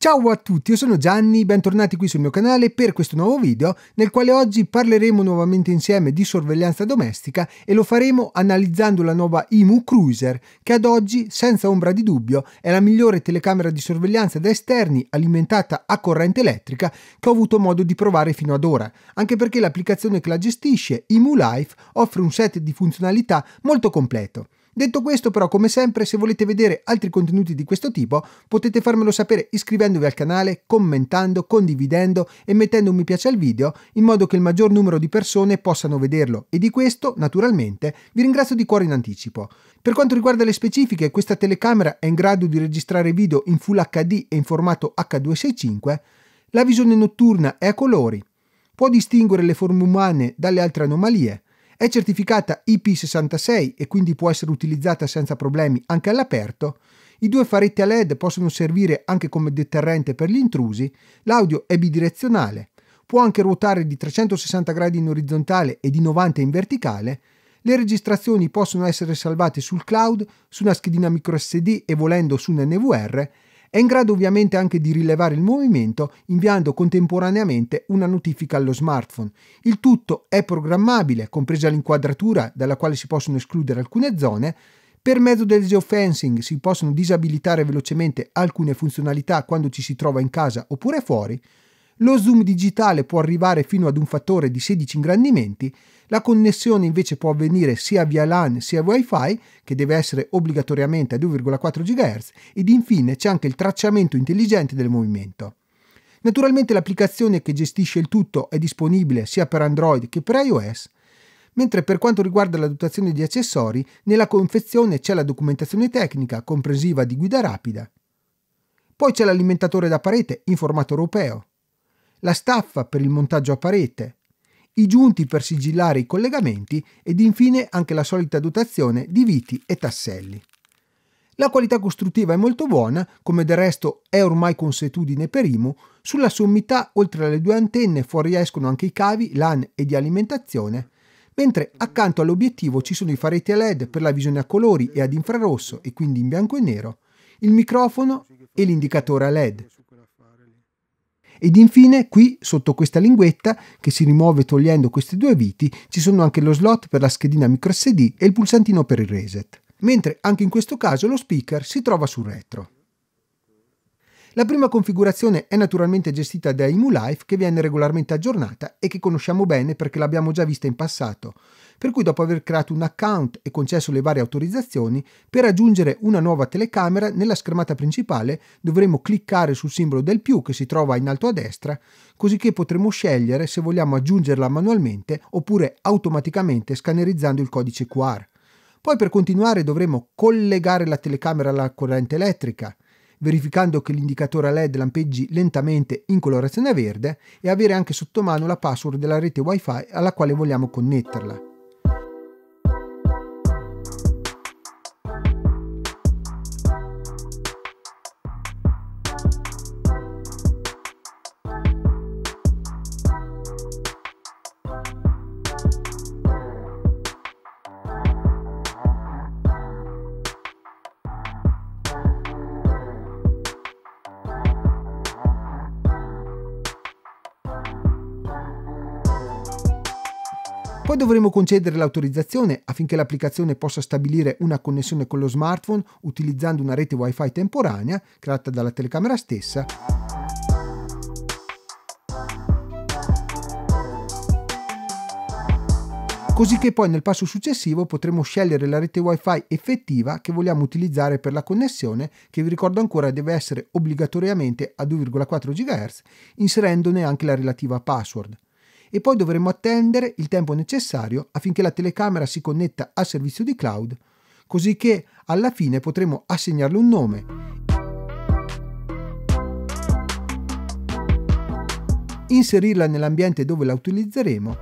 Ciao a tutti, io sono Gianni, bentornati qui sul mio canale per questo nuovo video nel quale oggi parleremo nuovamente insieme di sorveglianza domestica e lo faremo analizzando la nuova IMU Cruiser che ad oggi, senza ombra di dubbio, è la migliore telecamera di sorveglianza da esterni alimentata a corrente elettrica che ho avuto modo di provare fino ad ora, anche perché l'applicazione che la gestisce, IMU Life, offre un set di funzionalità molto completo. Detto questo però come sempre se volete vedere altri contenuti di questo tipo potete farmelo sapere iscrivendovi al canale, commentando, condividendo e mettendo un mi piace al video in modo che il maggior numero di persone possano vederlo e di questo naturalmente vi ringrazio di cuore in anticipo. Per quanto riguarda le specifiche questa telecamera è in grado di registrare video in Full HD e in formato H265, la visione notturna è a colori, può distinguere le forme umane dalle altre anomalie, è certificata IP66 e quindi può essere utilizzata senza problemi anche all'aperto. I due faretti a LED possono servire anche come deterrente per gli intrusi. L'audio è bidirezionale. Può anche ruotare di 360 gradi in orizzontale e di 90 in verticale. Le registrazioni possono essere salvate sul cloud, su una schedina microSD e volendo su un NVR è in grado ovviamente anche di rilevare il movimento inviando contemporaneamente una notifica allo smartphone. Il tutto è programmabile, compresa l'inquadratura dalla quale si possono escludere alcune zone. Per mezzo del geofencing si possono disabilitare velocemente alcune funzionalità quando ci si trova in casa oppure fuori lo zoom digitale può arrivare fino ad un fattore di 16 ingrandimenti, la connessione invece può avvenire sia via LAN sia WiFi, che deve essere obbligatoriamente a 2,4 GHz, ed infine c'è anche il tracciamento intelligente del movimento. Naturalmente l'applicazione che gestisce il tutto è disponibile sia per Android che per iOS, mentre per quanto riguarda la dotazione di accessori, nella confezione c'è la documentazione tecnica, comprensiva di guida rapida. Poi c'è l'alimentatore da parete in formato europeo, la staffa per il montaggio a parete, i giunti per sigillare i collegamenti ed infine anche la solita dotazione di viti e tasselli. La qualità costruttiva è molto buona, come del resto è ormai consuetudine per IMU, sulla sommità oltre alle due antenne fuoriescono anche i cavi, LAN e di alimentazione, mentre accanto all'obiettivo ci sono i faretti a LED per la visione a colori e ad infrarosso e quindi in bianco e nero, il microfono e l'indicatore a LED. Ed infine qui, sotto questa linguetta, che si rimuove togliendo queste due viti, ci sono anche lo slot per la schedina microSD e il pulsantino per il reset. Mentre anche in questo caso lo speaker si trova sul retro. La prima configurazione è naturalmente gestita da EmuLife che viene regolarmente aggiornata e che conosciamo bene perché l'abbiamo già vista in passato per cui dopo aver creato un account e concesso le varie autorizzazioni, per aggiungere una nuova telecamera nella schermata principale dovremo cliccare sul simbolo del più che si trova in alto a destra, così che potremo scegliere se vogliamo aggiungerla manualmente oppure automaticamente scannerizzando il codice QR. Poi per continuare dovremo collegare la telecamera alla corrente elettrica, verificando che l'indicatore LED lampeggi lentamente in colorazione verde e avere anche sotto mano la password della rete WiFi alla quale vogliamo connetterla. Poi dovremo concedere l'autorizzazione affinché l'applicazione possa stabilire una connessione con lo smartphone utilizzando una rete wifi temporanea creata dalla telecamera stessa così che poi nel passo successivo potremo scegliere la rete wifi effettiva che vogliamo utilizzare per la connessione che vi ricordo ancora deve essere obbligatoriamente a 2,4 GHz inserendone anche la relativa password e poi dovremo attendere il tempo necessario affinché la telecamera si connetta al servizio di cloud, così che alla fine potremo assegnarle un nome. inserirla nell'ambiente dove la utilizzeremo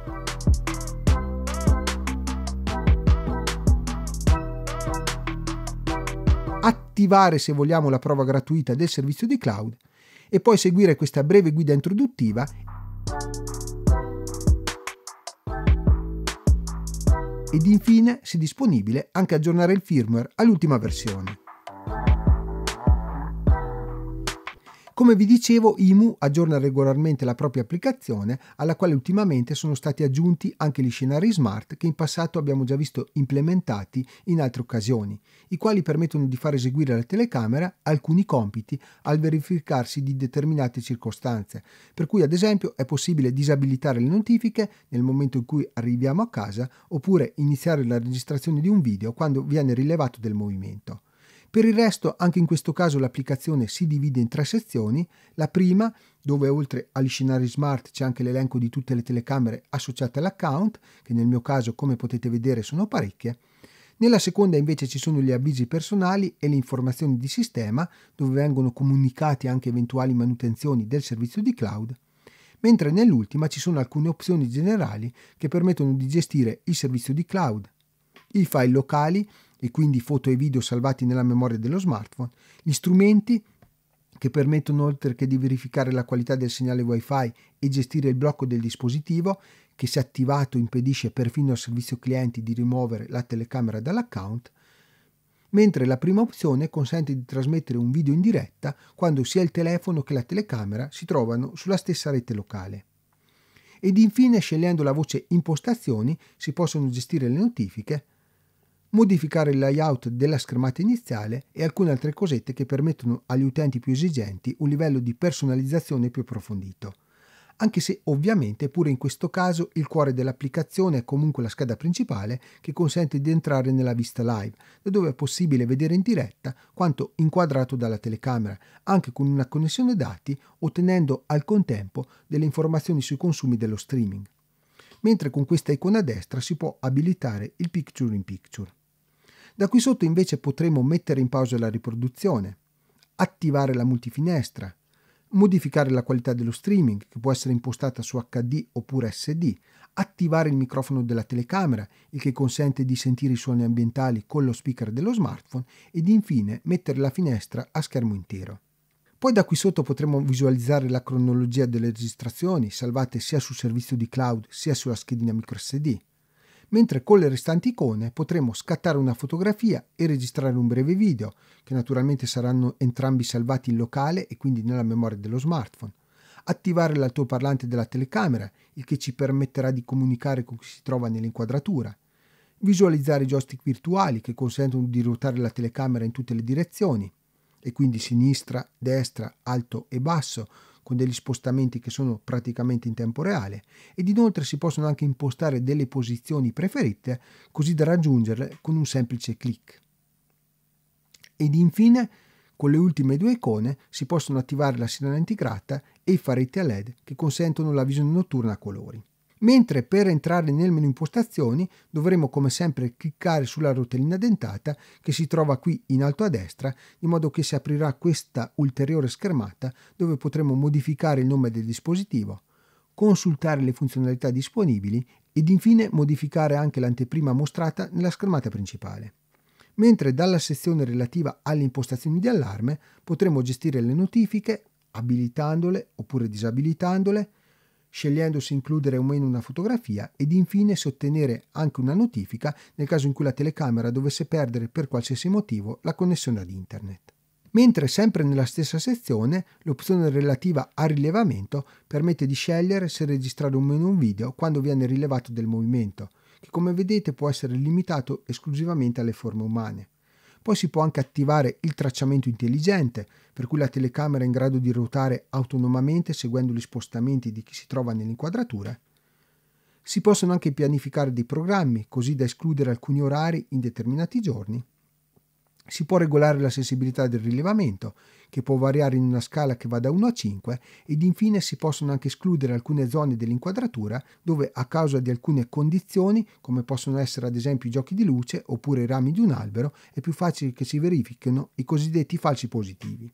attivare se vogliamo la prova gratuita del servizio di cloud e poi seguire questa breve guida introduttiva ed infine, se disponibile, anche aggiornare il firmware all'ultima versione. Come vi dicevo, IMU aggiorna regolarmente la propria applicazione, alla quale ultimamente sono stati aggiunti anche gli scenari smart che in passato abbiamo già visto implementati in altre occasioni, i quali permettono di far eseguire alla telecamera alcuni compiti al verificarsi di determinate circostanze, per cui ad esempio è possibile disabilitare le notifiche nel momento in cui arriviamo a casa oppure iniziare la registrazione di un video quando viene rilevato del movimento. Per il resto, anche in questo caso l'applicazione si divide in tre sezioni. La prima, dove oltre agli scenari smart c'è anche l'elenco di tutte le telecamere associate all'account, che nel mio caso, come potete vedere, sono parecchie. Nella seconda invece ci sono gli avvisi personali e le informazioni di sistema, dove vengono comunicati anche eventuali manutenzioni del servizio di cloud, mentre nell'ultima ci sono alcune opzioni generali che permettono di gestire il servizio di cloud, i file locali e quindi foto e video salvati nella memoria dello smartphone, gli strumenti che permettono oltre che di verificare la qualità del segnale wifi e gestire il blocco del dispositivo, che se attivato impedisce perfino al servizio clienti di rimuovere la telecamera dall'account, mentre la prima opzione consente di trasmettere un video in diretta quando sia il telefono che la telecamera si trovano sulla stessa rete locale. Ed infine, scegliendo la voce Impostazioni, si possono gestire le notifiche, modificare il layout della schermata iniziale e alcune altre cosette che permettono agli utenti più esigenti un livello di personalizzazione più approfondito. Anche se ovviamente pure in questo caso il cuore dell'applicazione è comunque la scheda principale che consente di entrare nella vista live, da dove è possibile vedere in diretta quanto inquadrato dalla telecamera, anche con una connessione dati, ottenendo al contempo delle informazioni sui consumi dello streaming mentre con questa icona a destra si può abilitare il picture in picture. Da qui sotto invece potremo mettere in pausa la riproduzione, attivare la multifinestra, modificare la qualità dello streaming che può essere impostata su HD oppure SD, attivare il microfono della telecamera, il che consente di sentire i suoni ambientali con lo speaker dello smartphone ed infine mettere la finestra a schermo intero. Poi da qui sotto potremo visualizzare la cronologia delle registrazioni salvate sia sul servizio di cloud sia sulla schedina microSD mentre con le restanti icone potremo scattare una fotografia e registrare un breve video, che naturalmente saranno entrambi salvati in locale e quindi nella memoria dello smartphone, attivare l'altoparlante della telecamera, il che ci permetterà di comunicare con chi si trova nell'inquadratura, visualizzare i joystick virtuali che consentono di ruotare la telecamera in tutte le direzioni, e quindi sinistra, destra, alto e basso, con degli spostamenti che sono praticamente in tempo reale ed inoltre si possono anche impostare delle posizioni preferite così da raggiungerle con un semplice clic. Ed infine con le ultime due icone si possono attivare la sirena integrata e i faretti a LED che consentono la visione notturna a colori mentre per entrare nel menu impostazioni dovremo come sempre cliccare sulla rotellina dentata che si trova qui in alto a destra in modo che si aprirà questa ulteriore schermata dove potremo modificare il nome del dispositivo, consultare le funzionalità disponibili ed infine modificare anche l'anteprima mostrata nella schermata principale. Mentre dalla sezione relativa alle impostazioni di allarme potremo gestire le notifiche abilitandole oppure disabilitandole, scegliendo se includere o meno una fotografia ed infine se ottenere anche una notifica nel caso in cui la telecamera dovesse perdere per qualsiasi motivo la connessione ad internet. Mentre sempre nella stessa sezione l'opzione relativa a rilevamento permette di scegliere se registrare o meno un video quando viene rilevato del movimento, che come vedete può essere limitato esclusivamente alle forme umane. Poi si può anche attivare il tracciamento intelligente, per cui la telecamera è in grado di ruotare autonomamente seguendo gli spostamenti di chi si trova nell'inquadratura. Si possono anche pianificare dei programmi, così da escludere alcuni orari in determinati giorni. Si può regolare la sensibilità del rilevamento, che può variare in una scala che va da 1 a 5, ed infine si possono anche escludere alcune zone dell'inquadratura dove a causa di alcune condizioni, come possono essere ad esempio i giochi di luce oppure i rami di un albero, è più facile che si verifichino i cosiddetti falsi positivi.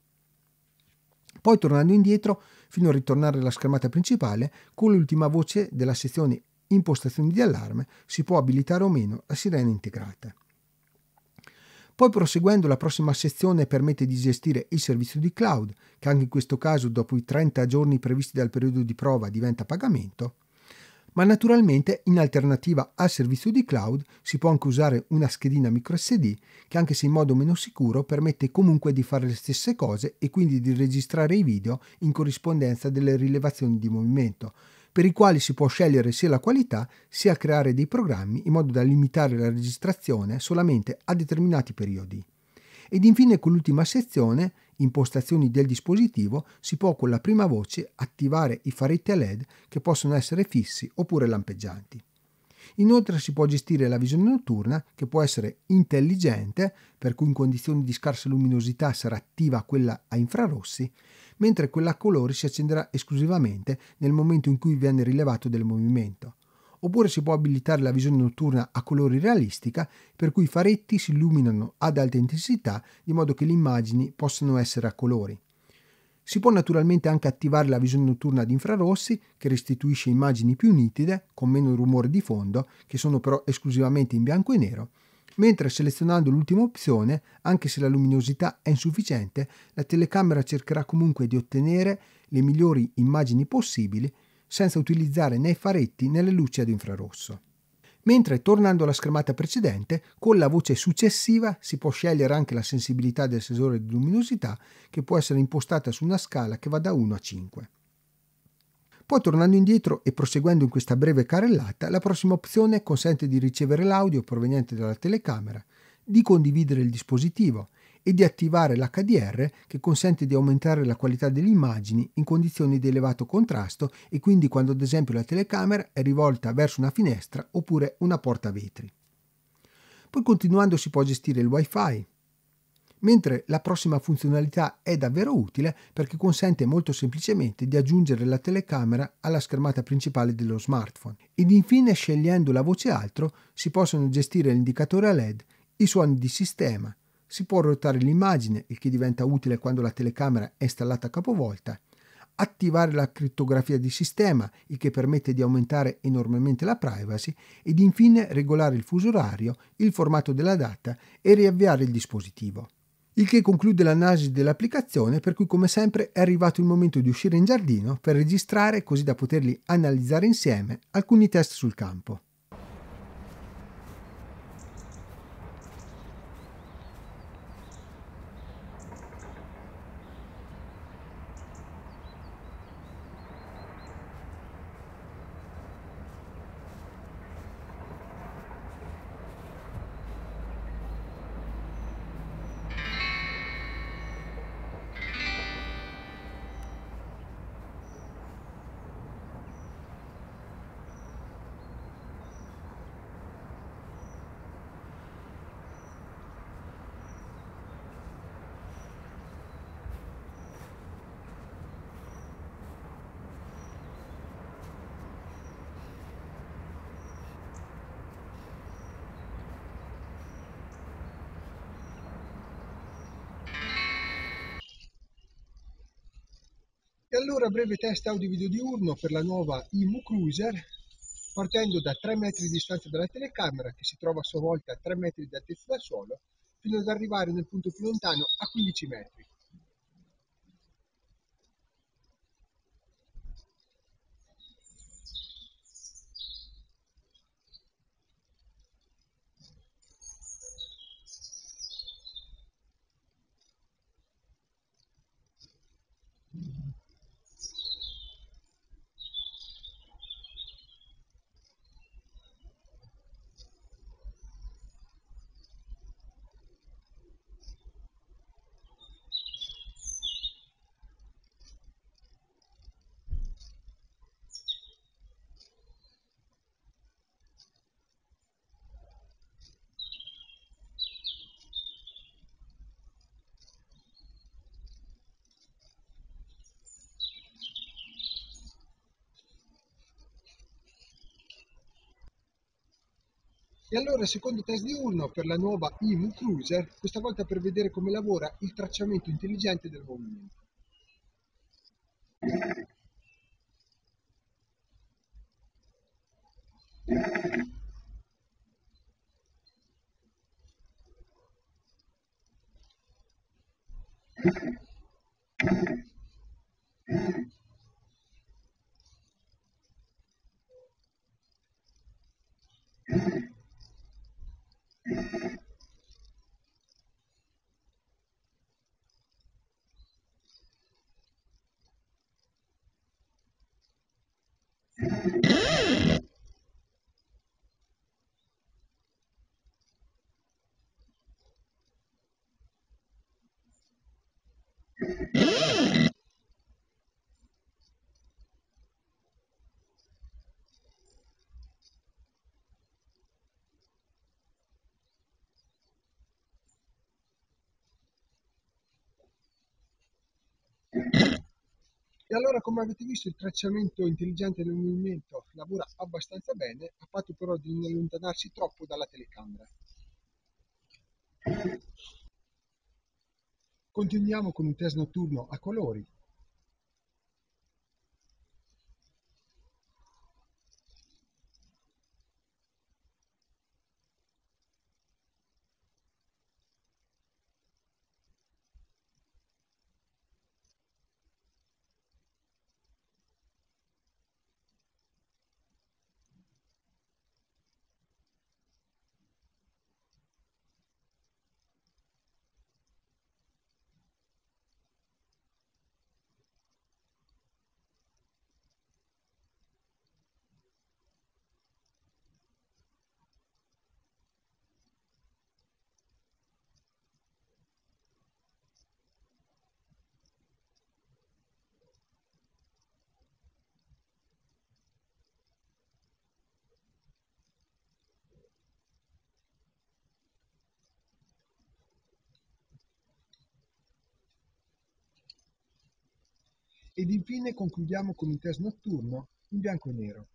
Poi tornando indietro, fino a ritornare alla schermata principale, con l'ultima voce della sezione impostazioni di allarme si può abilitare o meno la sirena integrata. Poi proseguendo la prossima sezione permette di gestire il servizio di cloud, che anche in questo caso dopo i 30 giorni previsti dal periodo di prova diventa pagamento. Ma naturalmente in alternativa al servizio di cloud si può anche usare una schedina microSD che anche se in modo meno sicuro permette comunque di fare le stesse cose e quindi di registrare i video in corrispondenza delle rilevazioni di movimento per i quali si può scegliere sia la qualità sia creare dei programmi in modo da limitare la registrazione solamente a determinati periodi. Ed infine con l'ultima sezione, impostazioni del dispositivo, si può con la prima voce attivare i faretti a LED che possono essere fissi oppure lampeggianti. Inoltre si può gestire la visione notturna che può essere intelligente, per cui in condizioni di scarsa luminosità sarà attiva quella a infrarossi, mentre quella a colori si accenderà esclusivamente nel momento in cui viene rilevato del movimento. Oppure si può abilitare la visione notturna a colori realistica, per cui i faretti si illuminano ad alta intensità di modo che le immagini possano essere a colori. Si può naturalmente anche attivare la visione notturna ad infrarossi, che restituisce immagini più nitide, con meno rumore di fondo, che sono però esclusivamente in bianco e nero, mentre selezionando l'ultima opzione, anche se la luminosità è insufficiente, la telecamera cercherà comunque di ottenere le migliori immagini possibili senza utilizzare né faretti né le luci ad infrarosso. Mentre tornando alla schermata precedente, con la voce successiva si può scegliere anche la sensibilità del sensore di luminosità che può essere impostata su una scala che va da 1 a 5. Poi tornando indietro e proseguendo in questa breve carrellata, la prossima opzione consente di ricevere l'audio proveniente dalla telecamera, di condividere il dispositivo e di attivare l'HDR che consente di aumentare la qualità delle immagini in condizioni di elevato contrasto e quindi quando ad esempio la telecamera è rivolta verso una finestra oppure una porta vetri. Poi continuando si può gestire il wifi, mentre la prossima funzionalità è davvero utile perché consente molto semplicemente di aggiungere la telecamera alla schermata principale dello smartphone. Ed infine scegliendo la voce altro si possono gestire l'indicatore a LED, i suoni di sistema, si può ruotare l'immagine, il che diventa utile quando la telecamera è installata a capovolta, attivare la crittografia di sistema, il che permette di aumentare enormemente la privacy, ed infine regolare il fuso orario, il formato della data e riavviare il dispositivo il che conclude l'analisi dell'applicazione per cui come sempre è arrivato il momento di uscire in giardino per registrare così da poterli analizzare insieme alcuni test sul campo. E allora breve test audio video diurno per la nuova IMU Cruiser partendo da 3 metri di distanza dalla telecamera che si trova a sua volta a 3 metri di altezza dal suolo fino ad arrivare nel punto più lontano a 15 metri. E allora, secondo test di Urno, per la nuova IMU Cruiser, questa volta per vedere come lavora il tracciamento intelligente del movimento. Thank E allora, come avete visto, il tracciamento intelligente del movimento lavora abbastanza bene, a patto però di non allontanarsi troppo dalla telecamera. Continuiamo con un test notturno a colori. Ed infine concludiamo con un test notturno in bianco e nero.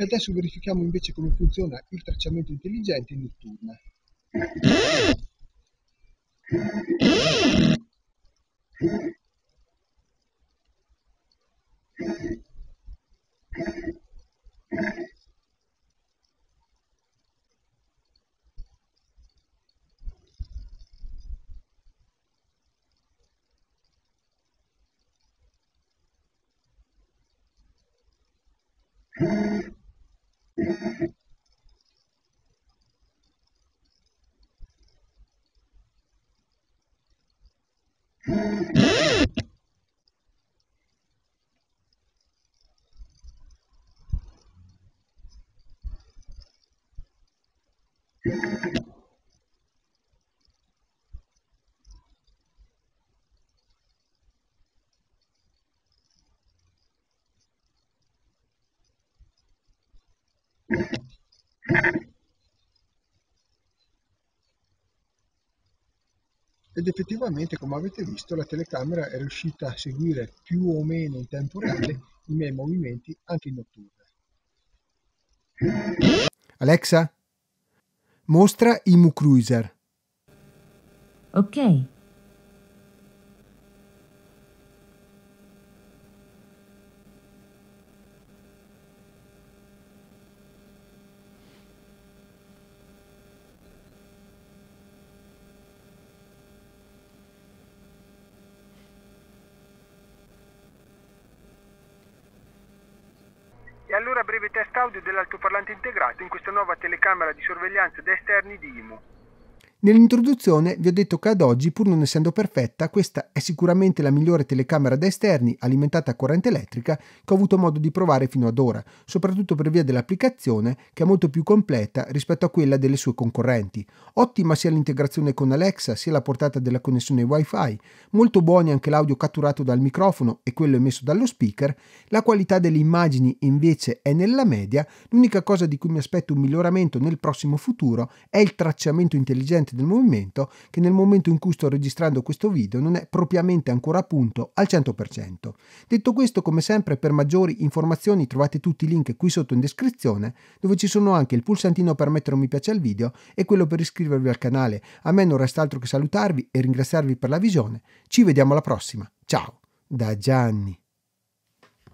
E adesso verifichiamo invece come funziona il tracciamento intelligente in notturna. Ed effettivamente, come avete visto, la telecamera è riuscita a seguire più o meno in tempo reale i miei movimenti anche in notturna. Alexa, Mostra i Mucruiser. Ok, L'allora breve test audio dell'altoparlante integrato in questa nuova telecamera di sorveglianza da esterni di IMU. Nell'introduzione vi ho detto che ad oggi, pur non essendo perfetta, questa è sicuramente la migliore telecamera da esterni alimentata a corrente elettrica che ho avuto modo di provare fino ad ora, soprattutto per via dell'applicazione che è molto più completa rispetto a quella delle sue concorrenti. Ottima sia l'integrazione con Alexa sia la portata della connessione WiFi, molto buoni anche l'audio catturato dal microfono e quello emesso dallo speaker, la qualità delle immagini invece è nella media, l'unica cosa di cui mi aspetto un miglioramento nel prossimo futuro è il tracciamento intelligente esponente del movimento che nel momento in cui sto registrando questo video non è propriamente ancora a punto al 100%. Detto questo, come sempre, per maggiori informazioni trovate tutti i link qui sotto in descrizione, dove ci sono anche il pulsantino per mettere un mi piace al video e quello per iscrivervi al canale. A me non resta altro che salutarvi e ringraziarvi per la visione. Ci vediamo alla prossima. Ciao da Gianni.